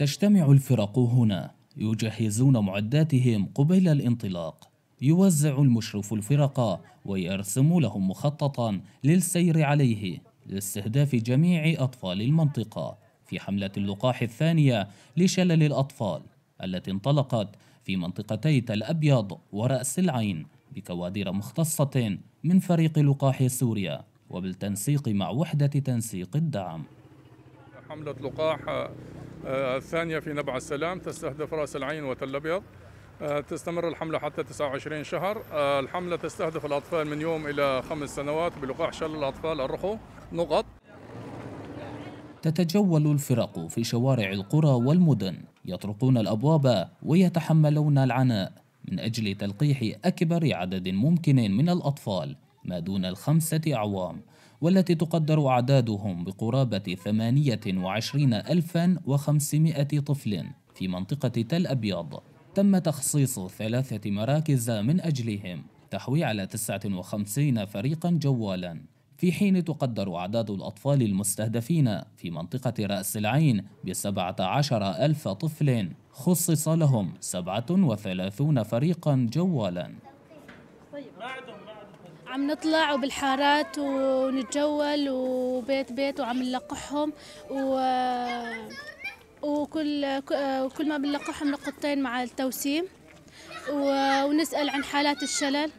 تجتمع الفرق هنا يجهزون معداتهم قبيل الانطلاق يوزع المشرف الفرق ويرسم لهم مخططا للسير عليه لاستهداف جميع أطفال المنطقة في حملة اللقاح الثانية لشلل الأطفال التي انطلقت في منطقتي تل أبيض ورأس العين بكوادر مختصة من فريق لقاح سوريا وبالتنسيق مع وحدة تنسيق الدعم حملة لقاح آه، الثانية في نبع السلام تستهدف رأس العين وتل أبيض آه، تستمر الحملة حتى 29 شهر آه، الحملة تستهدف الأطفال من يوم إلى خمس سنوات بلقاح شل الأطفال الرخو نقط تتجول الفرق في شوارع القرى والمدن يطرقون الأبواب ويتحملون العناء من أجل تلقيح أكبر عدد ممكن من الأطفال ما دون الخمسة أعوام والتي تقدر أعدادهم بقرابة 28500 طفل في منطقة تل أبيض تم تخصيص ثلاثة مراكز من أجلهم تحوي على 59 فريقا جوالا في حين تقدر أعداد الأطفال المستهدفين في منطقة رأس العين بسبعة عشر ألف طفل خصص لهم 37 فريقا جوالا عم نطلع وبالحارات ونتجول وبيت بيت وعم نلقحهم و وكل كل ما بنلقحهم نقطتين مع التوسيم ونسأل عن حالات الشلل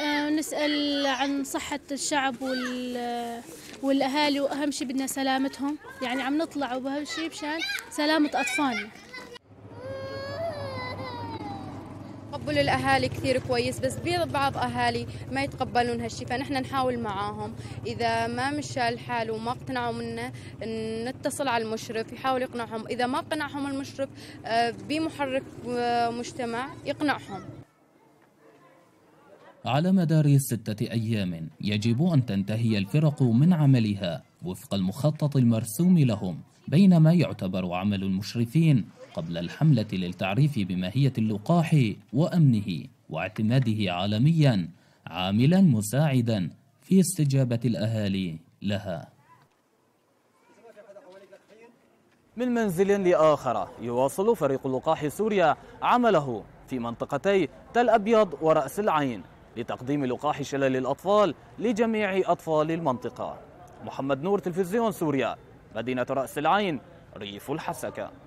آه، ونسأل عن صحة الشعب وال والأهالي وأهم شيء بدنا سلامتهم يعني عم نطلع وأهم شيء مشان سلامة أطفالنا تقبل الاهالي كثير كويس بس في بعض اهالي ما يتقبلون هالشيء فنحن نحاول معاهم اذا ما مشى الحال وما اقتنعوا منه نتصل على المشرف يحاول يقنعهم اذا ما قنعهم المشرف آه، بمحرك آه، مجتمع يقنعهم على مدار ستة أيام يجب أن تنتهي الفرق من عملها وفق المخطط المرسوم لهم بينما يعتبر عمل المشرفين قبل الحملة للتعريف بماهية اللقاح وأمنه واعتماده عالميا عاملا مساعدا في استجابة الأهالي لها من منزل لآخر يواصل فريق اللقاح سوريا عمله في منطقتي تل أبيض ورأس العين لتقديم لقاح شلل الأطفال لجميع أطفال المنطقة محمد نور تلفزيون سوريا مدينة رأس العين ريف الحسكة